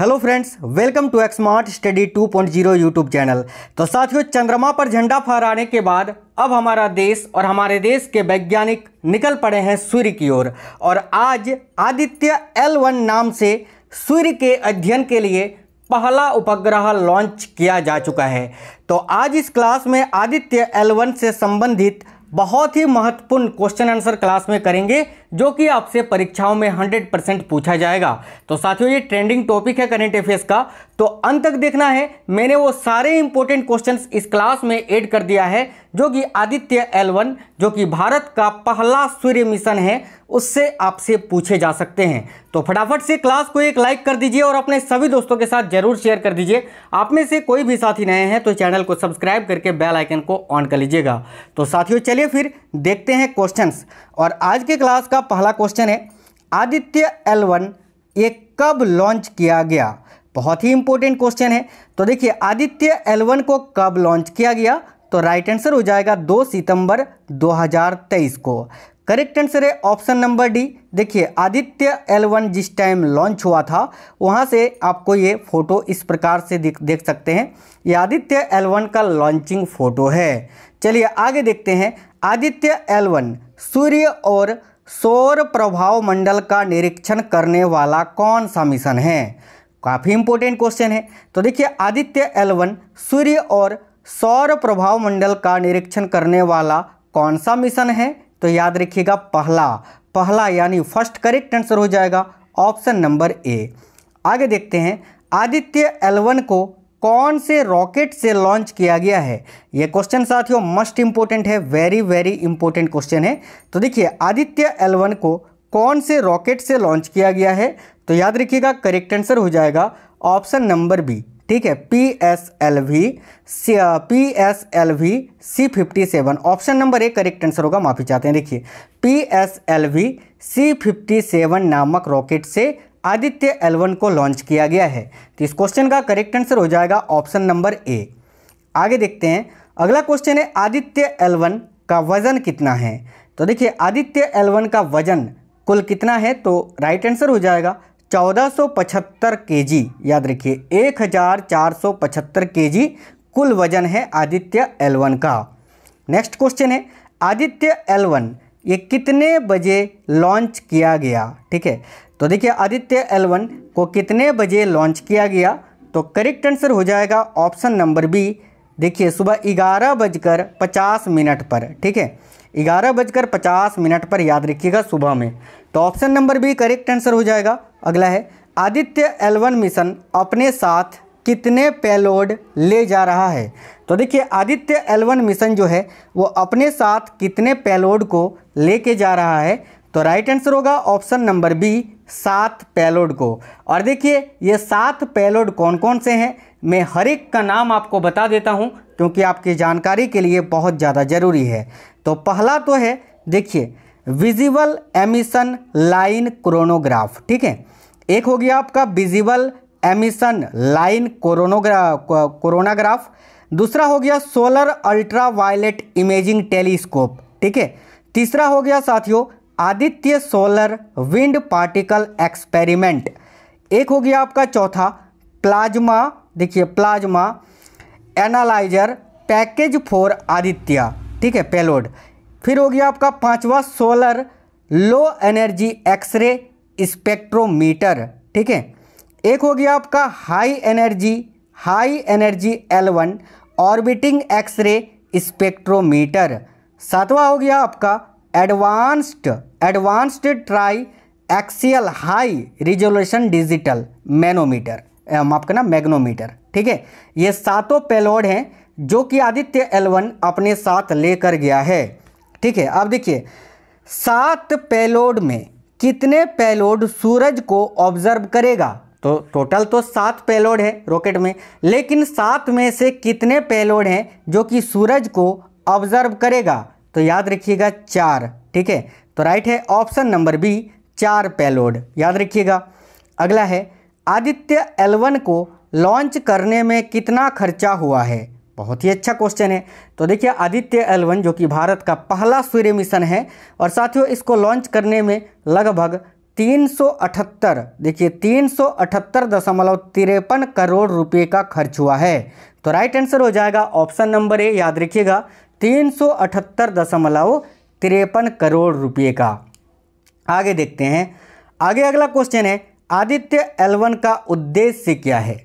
hello friends welcome to Xmart study 2.0 YouTube channel तो साथियों चंद्रमा पर झंडा फहराने के बाद अब हमारा देश और हमारे देश के वैज्ञानिक निकल पड़े हैं सूर्य की ओर और, और आज आदित्य एल वन नाम से सूर्य के अध्ययन के लिए पहला उपग्रह लॉन्च किया जा चुका है तो आज इस क्लास में आदित्य एल वन से संबंधित बहुत ही महत्वपूर्ण क्वेश्चन आंसर क्लास में करेंगे जो कि आपसे परीक्षाओं में 100 परसेंट पूछा जाएगा तो साथियों ये ट्रेंडिंग टॉपिक है करंट अफेयर्स का तो अंत तक देखना है मैंने वो सारे इंपॉर्टेंट क्वेश्चंस इस क्लास में ऐड कर दिया है जो कि आदित्य एल जो कि भारत का पहला सूर्य मिशन है उससे आपसे पूछे जा सकते हैं तो फटाफट से क्लास को एक लाइक कर दीजिए और अपने सभी दोस्तों के साथ जरूर शेयर कर दीजिए आप में से कोई भी साथी नए हैं तो चैनल को सब्सक्राइब करके बेल आइकन को ऑन कर लीजिएगा तो साथियों चलिए फिर देखते हैं क्वेश्चंस और आज के क्लास का पहला क्वेश्चन है आदित्य एल ये कब लॉन्च किया गया बहुत ही इंपॉर्टेंट क्वेश्चन है तो देखिए आदित्य एलवन को कब लॉन्च किया गया तो राइट आंसर हो जाएगा 2 सितंबर 2023 को करेक्ट आंसर है ऑप्शन नंबर डी देखिए आदित्य L1 जिस टाइम लॉन्च हुआ था वहाँ से आपको ये फ़ोटो इस प्रकार से देख सकते हैं ये आदित्य L1 का लॉन्चिंग फ़ोटो है चलिए आगे देखते हैं आदित्य L1 सूर्य और सौर प्रभाव मंडल का निरीक्षण करने वाला कौन सा मिशन है काफ़ी इंपॉर्टेंट क्वेश्चन है तो देखिए आदित्य एलवन सूर्य और सौर प्रभाव मंडल का निरीक्षण करने वाला कौन सा मिशन है तो याद रखिएगा पहला पहला यानी फर्स्ट करेक्ट आंसर हो जाएगा ऑप्शन नंबर ए आगे देखते हैं आदित्य एल को कौन से रॉकेट से लॉन्च किया गया है यह क्वेश्चन साथियों मस्ट इंपोर्टेंट है वेरी वेरी इंपॉर्टेंट क्वेश्चन है तो देखिए आदित्य एलवन को कौन से रॉकेट से लॉन्च किया गया है तो याद रखिएगा करेक्ट आंसर हो जाएगा ऑप्शन नंबर बी ठीक है P S L V P S L V C fifty seven option number A correct answer होगा माफी चाहते हैं देखिए P S L V C fifty seven नामक रॉकेट से आदित्य एलवन को लॉन्च किया गया है तो इस क्वेश्चन का करेक्ट आंसर हो जाएगा ऑप्शन नंबर ए आगे देखते हैं अगला क्वेश्चन है आदित्य एलवन का वजन कितना है तो देखिए आदित्य एलवन का वजन कुल कितना है तो राइट आंसर हो जाएगा 1475 केजी याद रखिए 1475 केजी कुल वजन है आदित्य एलवन का नेक्स्ट क्वेश्चन है आदित्य एलवन ये कितने बजे लॉन्च किया गया ठीक है तो देखिए आदित्य एलवन को कितने बजे लॉन्च किया गया तो करेक्ट आंसर हो जाएगा ऑप्शन नंबर बी देखिए सुबह ग्यारह बजकर पचास मिनट पर ठीक है ग्यारह बजकर पचास मिनट पर याद रखिएगा सुबह में तो option number B correct answer हो जाएगा अगला है आदित्य एलवन मिशन अपने साथ कितने पेलोड ले जा रहा है तो देखिए आदित्य एलवन मिशन जो है वो अपने साथ कितने पेलोड को लेके जा रहा है तो राइट आंसर होगा ऑप्शन नंबर बी सात पेलोड को और देखिए ये सात पेलोड कौन कौन से हैं मैं हर एक का नाम आपको बता देता हूँ क्योंकि आपकी जानकारी के लिए बहुत ज़्यादा ज़रूरी है तो पहला तो है देखिए विजिबल एमिशन लाइन क्रोनोग्राफ ठीक है एक हो गया आपका visible emission line coronagraph coronagraph दूसरा हो गया solar ultra violet imaging telescope ठीक है तीसरा हो गया साथियों Aditya solar wind particle experiment एक हो गया आपका चौथा प्लाज्मा देखिए plasma analyser package for Aditya ठीक है पेलोड फिर हो गया आपका पांचवा solar low energy x ray spectrometer ठीक है एक हो गया आपका high energy high energy L1 one orbiting x ray spectrometer सातवां हो गया आपका advanced advanced tri axial high resolution digital manometer आपका ना मैग्नोमीटर ठीक है ये सातों पेलोड हैं जो कि आदित्य L1 अपने साथ लेकर गया है ठीक है अब देखिए सात पेलोड में कितने पेलोड सूरज को ऑब्जर्व करेगा तो टोटल तो सात पेलोड है रॉकेट में लेकिन सात में से कितने पेलोड हैं जो कि सूरज को ऑब्जर्व करेगा तो याद रखिएगा चार ठीक है तो राइट है ऑप्शन नंबर बी चार पेलोड याद रखिएगा अगला है आदित्य एलवन को लॉन्च करने में कितना खर्चा हुआ है बहुत ही अच्छा क्वेश्चन है तो देखिए आदित्य एलवन जो कि भारत का पहला सूर्य मिशन है और साथियों इसको लॉन्च करने में लगभग 378 देखिए तीन दशमलव तिरपन करोड़ रुपए का खर्च हुआ है तो राइट आंसर हो जाएगा ऑप्शन नंबर ए याद रखिएगा तीन दशमलव तिरपन करोड़ रुपए का आगे देखते हैं आगे अगला क्वेश्चन है आदित्य एलवन का उद्देश्य क्या है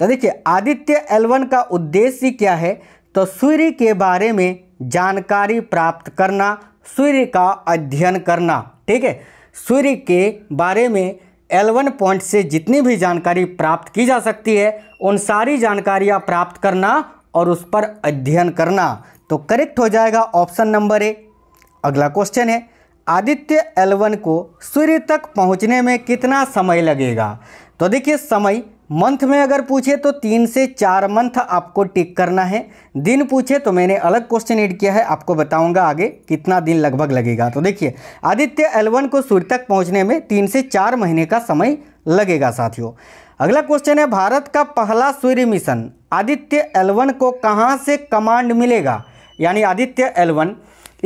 तो देखिए आदित्य एलवन का उद्देश्य क्या है तो सूर्य के बारे में जानकारी प्राप्त करना सूर्य का अध्ययन करना ठीक है सूर्य के बारे में एलवन पॉइंट से जितनी भी जानकारी प्राप्त की जा सकती है उन सारी जानकारियाँ प्राप्त करना और उस पर अध्ययन करना तो करेक्ट हो जाएगा ऑप्शन नंबर ए अगला क्वेश्चन है आदित्य एलवन को सूर्य तक पहुंचने में कितना समय लगेगा तो देखिए समय मंथ में अगर पूछे तो तीन से चार मंथ आपको टिक करना है दिन पूछे तो मैंने अलग क्वेश्चन एड किया है आपको बताऊंगा आगे कितना दिन लगभग लगेगा तो देखिए आदित्य एलवन को सूर्य तक पहुंचने में तीन से चार महीने का समय लगेगा साथियों अगला क्वेश्चन है भारत का पहला सूर्य मिशन आदित्य एलवन को कहाँ से कमांड मिलेगा यानी आदित्य एलवन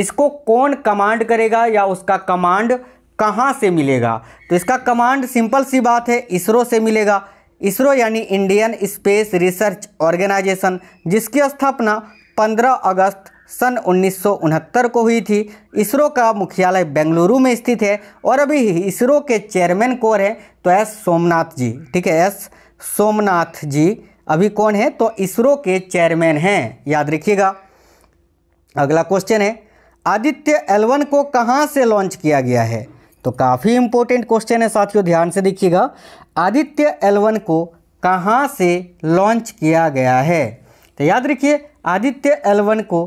इसको कौन कमांड करेगा या उसका कमांड कहाँ से मिलेगा तो इसका कमांड सिंपल सी बात है इसरो से मिलेगा इसरो यानी इंडियन स्पेस रिसर्च ऑर्गेनाइजेशन जिसकी स्थापना 15 अगस्त सन उन्नीस को हुई थी इसरो का मुख्यालय बेंगलुरु में स्थित है और अभी इसरो के चेयरमैन कौन है तो एस सोमनाथ जी ठीक है एस सोमनाथ जी अभी कौन है तो इसरो के चेयरमैन हैं याद रखिएगा अगला क्वेश्चन है आदित्य एलवन को कहाँ से लॉन्च किया गया है तो काफ़ी इंपॉर्टेंट क्वेश्चन है साथियों ध्यान से देखिएगा आदित्य एलवन को कहाँ से लॉन्च किया गया है तो याद रखिए आदित्य एलवन को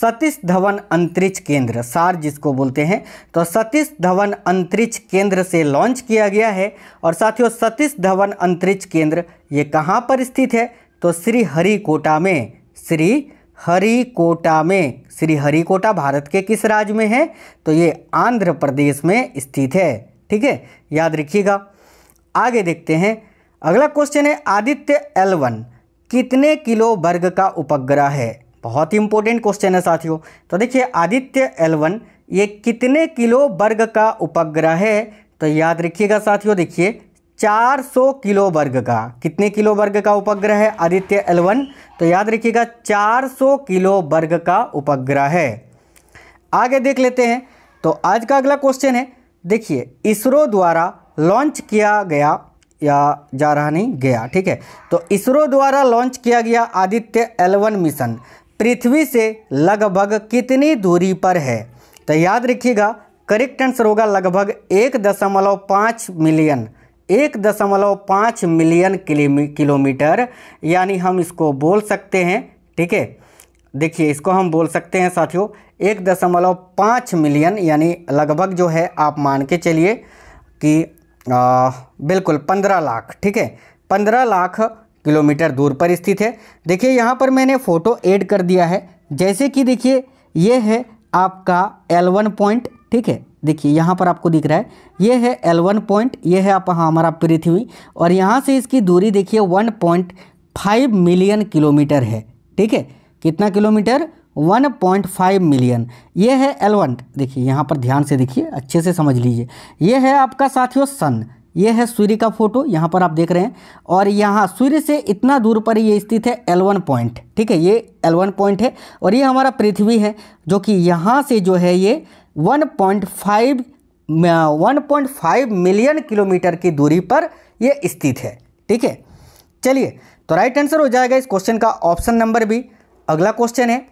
सतीश धवन अंतरिक्ष केंद्र सार जिसको बोलते हैं तो सतीश धवन अंतरिक्ष केंद्र से लॉन्च किया गया है और साथियों सतीश धवन अंतरिक्ष केंद्र ये कहाँ पर स्थित है तो श्री हरिकोटा में श्री हरिकोटा में श्री हरिकोटा भारत के किस राज्य में है तो ये आंध्र प्रदेश में स्थित है ठीक है याद रखिएगा आगे देखते हैं अगला क्वेश्चन है आदित्य एल वन कितने किलो वर्ग का उपग्रह है बहुत ही इंपॉर्टेंट क्वेश्चन है साथियों तो देखिए आदित्य एल वन ये कितने किलो वर्ग का उपग्रह है तो याद रखिएगा साथियों देखिए 400 किलो वर्ग का कितने किलो वर्ग का उपग्रह है आदित्य एल वन तो याद रखिएगा 400 किलो वर्ग का उपग्रह है आगे देख लेते हैं तो आज का अगला क्वेश्चन है देखिए इसरो द्वारा लॉन्च किया गया या जा रहा नहीं गया ठीक है तो इसरो द्वारा लॉन्च किया गया आदित्य एलवन मिशन पृथ्वी से लगभग कितनी दूरी पर है तो याद रखिएगा करेक्ट आंसर होगा लगभग एक दशमलव पाँच मिलियन एक दशमलव पाँच मिलियन किलोमीटर यानी हम इसको बोल सकते हैं ठीक है देखिए इसको हम बोल सकते हैं साथियों एक दशमलव पाँच मिलियन यानी लगभग जो है आप मान के चलिए कि आ, बिल्कुल पंद्रह लाख ठीक है पंद्रह लाख किलोमीटर दूर पर स्थित है देखिए यहाँ पर मैंने फ़ोटो ऐड कर दिया है जैसे कि देखिए ये है आपका एल वन पॉइंट ठीक है देखिए यहाँ पर आपको दिख रहा है ये है एल वन पॉइंट ये है आप हाँ, हमारा पृथ्वी और यहाँ से इसकी दूरी देखिए one point five million kilometre है ठीक है कितना किलोमीटर 1.5 मिलियन ये है एलवंट देखिए यहाँ पर ध्यान से देखिए अच्छे से समझ लीजिए ये है आपका साथियों सन ये है सूर्य का फोटो यहाँ पर आप देख रहे हैं और यहाँ सूर्य से इतना दूर पर ये स्थित है एलवन पॉइंट ठीक है ये एलवन पॉइंट है और ये हमारा पृथ्वी है जो कि यहाँ से जो है ये 1.5 1.5 मिलियन किलोमीटर की दूरी पर ये स्थित है ठीक है चलिए तो राइट आंसर हो जाएगा इस क्वेश्चन का ऑप्शन नंबर बी अगला क्वेश्चन है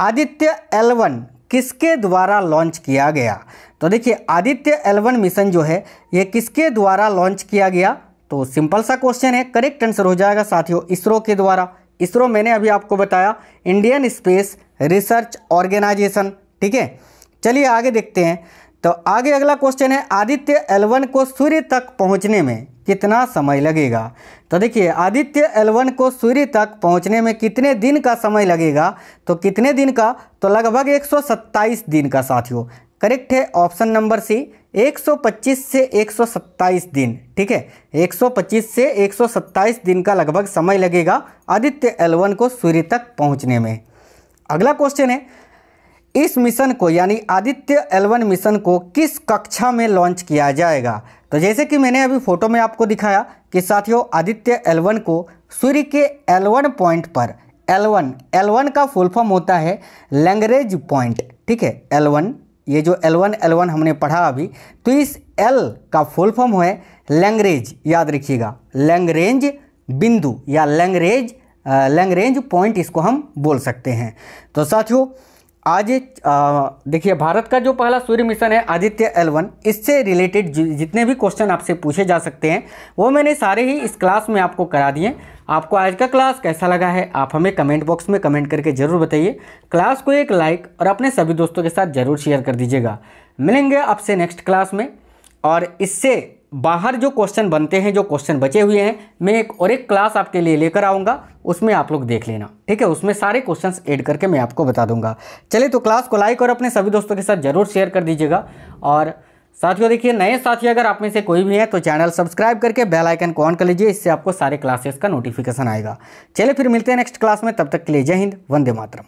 आदित्य एलवन किसके द्वारा लॉन्च किया गया तो देखिए आदित्य एलवन मिशन जो है ये किसके द्वारा लॉन्च किया गया तो सिंपल सा क्वेश्चन है करेक्ट आंसर हो जाएगा साथियों इसरो के द्वारा इसरो मैंने अभी आपको बताया इंडियन स्पेस रिसर्च ऑर्गेनाइजेशन ठीक है चलिए आगे देखते हैं तो आगे अगला क्वेश्चन है आदित्य एलवन को सूर्य तक पहुंचने में कितना समय लगेगा तो देखिए आदित्य एलवन को सूर्य तक पहुंचने में कितने दिन का समय लगेगा तो कितने दिन का तो लगभग 127 दिन का साथियों करेक्ट है ऑप्शन नंबर सी 125 से 127 दिन ठीक है 125 से 127 दिन का लगभग समय लगेगा आदित्य एलवन को सूर्य तक पहुंचने में अगला क्वेश्चन है इस मिशन को यानी आदित्य एलवन मिशन को किस कक्षा में लॉन्च किया जाएगा तो जैसे कि मैंने अभी फ़ोटो में आपको दिखाया कि साथियों आदित्य एलवन को सूर्य के एलवन पॉइंट पर एलवन एलवन का फुल फॉर्म होता है लैंग्रेज पॉइंट ठीक है एलवन ये जो L1 L1 हमने पढ़ा अभी तो इस L का फुल फॉर्म है लैंग्रेज याद रखिएगा लैंग्रेंज बिंदु या लैंग्रेज लैंग्रेंज पॉइंट इसको हम बोल सकते हैं तो साथियों आज देखिए भारत का जो पहला सूर्य मिशन है आदित्य एल वन इससे रिलेटेड जितने भी क्वेश्चन आपसे पूछे जा सकते हैं वो मैंने सारे ही इस क्लास में आपको करा दिए आपको आज का क्लास कैसा लगा है आप हमें कमेंट बॉक्स में कमेंट करके ज़रूर बताइए क्लास को एक लाइक और अपने सभी दोस्तों के साथ ज़रूर शेयर कर दीजिएगा मिलेंगे आपसे नेक्स्ट क्लास में और इससे बाहर जो क्वेश्चन बनते हैं जो क्वेश्चन बचे हुए हैं मैं एक और एक क्लास आपके लिए लेकर आऊँगा उसमें आप लोग देख लेना ठीक है उसमें सारे क्वेश्चंस ऐड करके मैं आपको बता दूंगा चलिए तो क्लास को लाइक और अपने सभी दोस्तों के साथ ज़रूर शेयर कर दीजिएगा और साथियों देखिए नए साथी अगर आप में से कोई भी है तो चैनल सब्सक्राइब करके बेल आइकन को ऑन कर लीजिए इससे आपको सारे क्लासेस का नोटिफिकेशन आएगा चलिए फिर मिलते हैं नेक्स्ट क्लास में तब तक के लिए जय हिंद वंदे मातरम